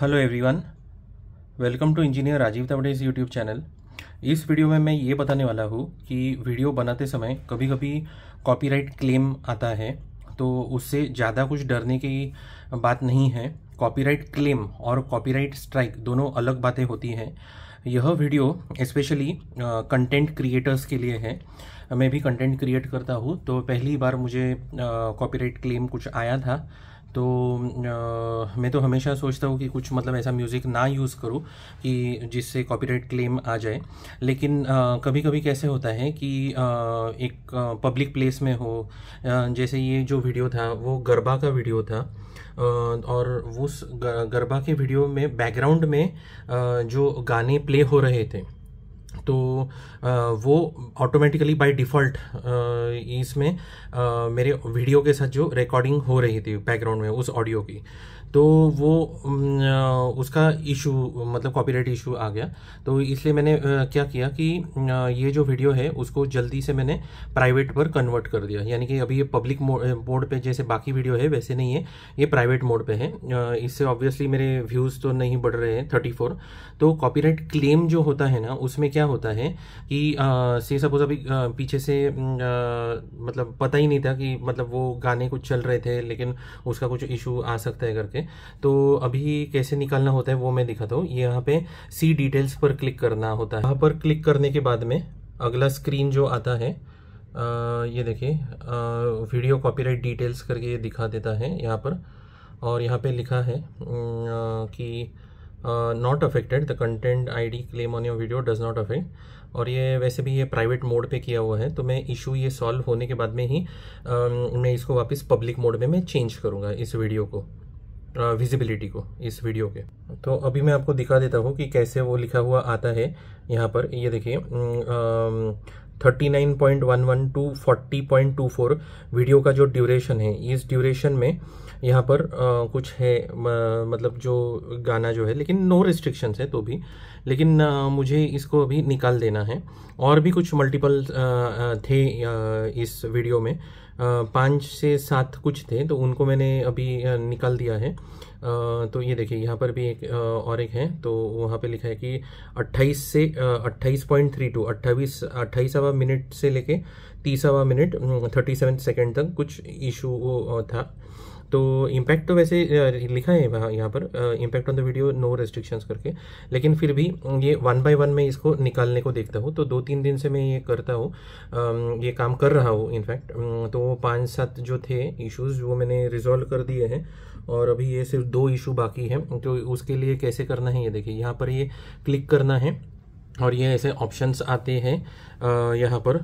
hello everyone welcome to engineer Rajiv Tawde इस YouTube channel इस video में मैं ये बताने वाला हूँ कि वीडियो बनाते समय कभी कभी कॉपीराइट क्लेम आता है तो उससे ज़्यादा कुछ डरने की बात नहीं है कॉपीराइट क्लेम और कॉपीराइट स्ट्राइक दोनों अलग बातें होती हैं यह वीडियो स्पेशली कंटेंट क्रिएटर्स के लिए है मैं भी कंटेंट क्रिएट करता हूँ तो पहली बार मुझे कॉपीराइट uh, क्लेम कुछ आया था तो आ, मैं तो हमेशा सोचता हूँ कि कुछ मतलब ऐसा म्यूज़िक ना यूज़ करूँ कि जिससे कॉपीराइट क्लेम आ जाए लेकिन आ, कभी कभी कैसे होता है कि आ, एक पब्लिक प्लेस में हो जैसे ये जो वीडियो था वो गरबा का वीडियो था और उस गरबा के वीडियो में बैकग्राउंड में जो गाने प्ले हो रहे थे तो वो ऑटोमेटिकली बाय डिफ़ॉल्ट इसमें मेरे वीडियो के साथ जो रिकॉर्डिंग हो रही थी बैकग्राउंड में उस ऑडियो की तो वो उसका इशू मतलब कॉपीराइट इशू आ गया तो इसलिए मैंने क्या किया कि ये जो वीडियो है उसको जल्दी से मैंने प्राइवेट पर कन्वर्ट कर दिया यानी कि अभी ये पब्लिक मोड पे जैसे बाकी वीडियो है वैसे नहीं है ये प्राइवेट मोड पे है इससे ऑब्वियसली मेरे व्यूज़ तो नहीं बढ़ रहे हैं थर्टी फोर तो कॉपीराइट क्लेम जो होता है ना उसमें क्या होता है कि से सपोज अभी पीछे से मतलब पता ही नहीं था कि मतलब वो गाने कुछ चल रहे थे लेकिन उसका कुछ इशू आ सकता है करके तो अभी कैसे निकालना होता है वो मैं दिखाता हूँ यहाँ पे सी डिटेल्स पर क्लिक करना होता है यहाँ पर क्लिक करने के बाद में अगला स्क्रीन जो आता है आ, ये देखिए वीडियो कॉपीराइट डिटेल्स करके ये दिखा देता है यहाँ पर और यहाँ पे लिखा है आ, कि not affected the content I D claim on your video does not affect और ये वैसे भी ये प्राइवेट मोड पे किया हुआ है तो मैं इशू ये सॉल्व होने के बाद में ही आ, मैं इसको वापस पब्लिक मोड में मैं चेंज करूँगा इस वीडियो को विजिबिलिटी को इस वीडियो के तो अभी मैं आपको दिखा देता हूँ कि कैसे वो लिखा हुआ आता है यहाँ पर ये देखिए thirty nine point one one two forty point two four video का जो ड्यूरेशन है इस ड्यूरेशन में यहाँ पर आ, कुछ है म, मतलब जो गाना जो है लेकिन नो रिस्ट्रिक्शंस है तो भी लेकिन आ, मुझे इसको अभी निकाल देना है और भी कुछ मल्टीपल थे इस वीडियो में पाँच से सात कुछ थे तो उनको मैंने अभी निकाल दिया है तो ये देखिए यहाँ पर भी एक और एक है तो वहाँ पे लिखा है कि 28 से 28.32 पॉइंट थ्री टू अट्ठाईस अट्ठाईसवा मिनट से लेके तीसवा मिनट थर्टी सेवन सेकेंड तक कुछ इशू था तो इम्पैक्ट तो वैसे लिखा है यहाँ पर impact on the video no restrictions करके लेकिन फिर भी ये वन बाय वन में इसको निकालने को देखता हूँ तो दो तीन दिन से मैं ये करता हूँ ये काम कर रहा हूँ इनफैक्ट तो पाँच सात जो थे इश्यूज वो मैंने रिजोल्व कर दिए हैं और अभी ये सिर्फ दो इशू बाकी हैं तो उसके लिए कैसे करना है ये देखिए यहाँ पर ये क्लिक करना है और ये ऐसे ऑप्शंस आते हैं यहाँ पर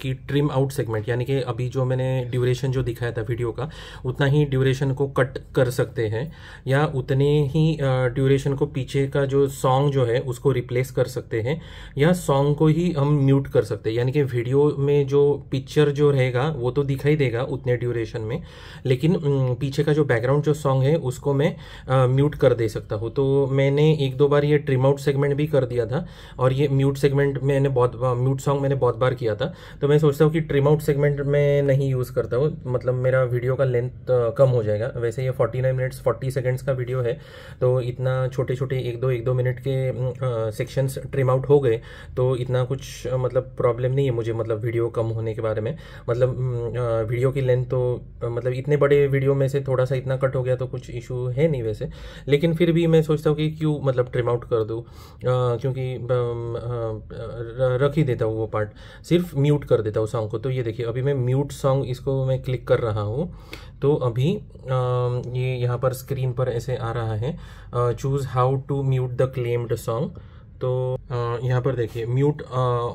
कि ट्रिम आउट सेगमेंट यानी कि अभी जो मैंने ड्यूरेशन जो दिखाया था वीडियो का उतना ही ड्यूरेशन को कट कर सकते हैं या उतने ही ड्यूरेशन को पीछे का जो सॉन्ग जो है उसको रिप्लेस कर सकते हैं या सॉन्ग को ही हम म्यूट कर सकते हैं यानी कि वीडियो में जो पिक्चर जो रहेगा वो तो दिखाई देगा उतने ड्यूरेशन में लेकिन पीछे का जो बैकग्राउंड जो सॉन्ग है उसको मैं म्यूट कर दे सकता हूँ तो मैंने एक दो बार ये ट्रिम आउट सेगमेंट भी कर दिया था और ये म्यूट सेगमेंट मैंने बहुत म्यूट सॉन्ग मैंने बहुत बार किया था तो मैं सोचता हूँ कि ट्रिम आउट सेगमेंट में नहीं यूज़ करता हूँ मतलब मेरा वीडियो का लेंथ कम हो जाएगा वैसे ये forty nine minutes forty seconds का वीडियो है तो इतना छोटे छोटे एक दो एक दो मिनट के सेक्शंस ट्रिम आउट हो गए तो इतना कुछ मतलब प्रॉब्लम नहीं है मुझे मतलब वीडियो कम होने के बारे में मतलब वीडियो की लेंथ तो मतलब इतने बड़े वीडियो में से थोड़ा सा इतना कट हो गया तो कुछ इशू है नहीं वैसे लेकिन फिर भी मैं सोचता हूँ कि क्यों मतलब ट्रिम आउट कर दूँ क्योंकि रख ही देता हूँ वो पार्ट सिर्फ म्यूट कर देता हूँ सॉन्ग को तो ये देखिए अभी मैं म्यूट सॉन्ग इसको मैं क्लिक कर रहा हूँ तो अभी ये यहाँ पर स्क्रीन पर ऐसे आ रहा है choose how to mute the claimed song तो यहाँ पर देखिए mute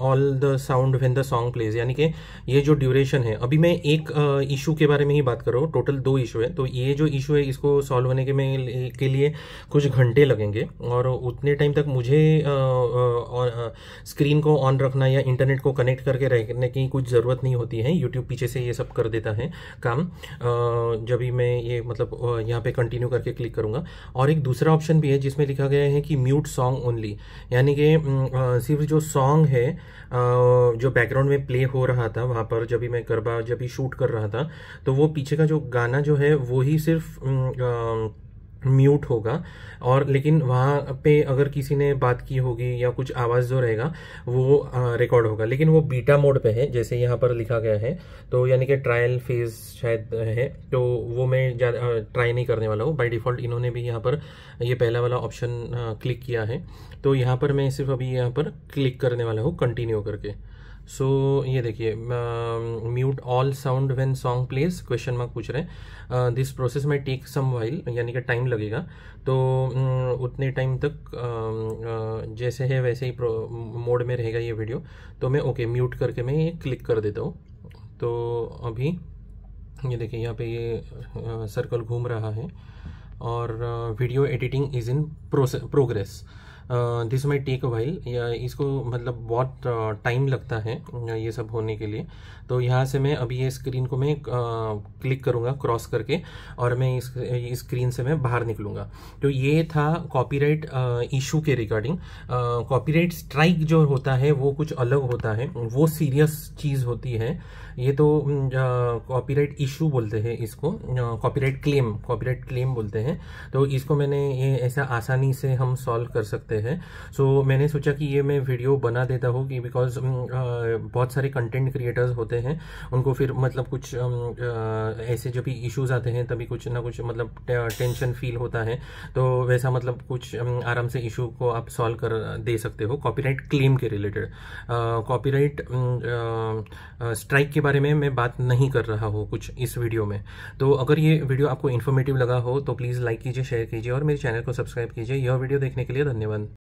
all the sound when the song plays यानी कि ये जो ड्यूरेशन है अभी मैं एक इशू uh, के बारे में ही बात कर रहा हूँ टोटल दो इशू है तो ये जो इशू है इसको सॉल्व होने के में के लिए कुछ घंटे लगेंगे और उतने टाइम तक मुझे स्क्रीन uh, uh, को ऑन रखना या इंटरनेट को कनेक्ट करके रहने की कुछ ज़रूरत नहीं होती है यूट्यूब पीछे से ये सब कर देता है काम जब भी मैं ये मतलब यहाँ पर कंटिन्यू करके क्लिक करूँगा और एक दूसरा ऑप्शन भी है जिसमें लिखा गया है कि म्यूट सॉन्ग ओनली यानी कि सिर्फ जो सॉन्ग है जो बैकग्राउंड में प्ले हो रहा था वहाँ पर जब भी मैं गरबा जब भी शूट कर रहा था तो वो पीछे का जो गाना जो है वो ही सिर्फ म्यूट होगा और लेकिन वहाँ पे अगर किसी ने बात की होगी या कुछ आवाज़ जो रहेगा वो रिकॉर्ड होगा लेकिन वो बीटा मोड पे है जैसे यहाँ पर लिखा गया है तो यानी कि ट्रायल फेज शायद है तो वो मैं ट्राई नहीं करने वाला हूँ बाय डिफ़ॉल्ट इन्होंने भी यहाँ पर ये यह पहला वाला ऑप्शन क्लिक किया है तो यहाँ पर मैं सिर्फ अभी यहाँ पर क्लिक करने वाला हूँ कंटिन्यू करके सो so, ये देखिए mute all sound when song plays question mark पूछ रहे हैं दिस प्रोसेस में टेक सम वाइल यानी कि टाइम लगेगा तो uh, उतने टाइम तक uh, जैसे है वैसे ही मोड में रहेगा ये वीडियो तो मैं ओके okay, म्यूट करके मैं ये क्लिक कर देता हूँ तो अभी ये देखिए यहाँ पे ये सर्कल घूम रहा है और video editing is in process progress this may take a while इसको मतलब बहुत टाइम लगता है ये सब होने के लिए तो यहाँ से मैं अभी ये स्क्रीन को मैं क्लिक करूँगा क्रॉस करके और मैं इस स्क्रीन से मैं बाहर निकलूँगा तो ये था कॉपीराइट इशू के रिगार्डिंग कॉपीराइट स्ट्राइक जो होता है वो कुछ अलग होता है वो सीरियस चीज़ होती है ये तो कॉपीराइट इशू बोलते हैं इसको कॉपीराइट क्लेम कॉपीराइट क्लेम बोलते हैं तो इसको मैंने ये ऐसा आसानी से हम सॉल्व कर सकते हैं सकते हैं सो so, मैंने सोचा कि ये मैं वीडियो बना देता हूँ कि बिकॉज mm, uh, बहुत सारे कंटेंट क्रिएटर्स होते हैं उनको फिर मतलब कुछ um, uh, ऐसे जब भी इश्यूज आते हैं तभी कुछ ना कुछ मतलब टेंशन फील होता है तो वैसा मतलब कुछ um, आराम से इशू को आप सॉल्व कर दे सकते हो कॉपीराइट क्लेम के रिलेटेड कॉपीराइट स्ट्राइक के बारे में मैं बात नहीं कर रहा हूँ कुछ इस वीडियो में तो अगर ये वीडियो आपको इन्फॉर्मेटिव लगा हो तो प्लीज़ लाइक कीजिए शेयर कीजिए और मेरे चैनल को सब्सक्राइब कीजिए यह वीडियो देखने के लिए धन्यवाद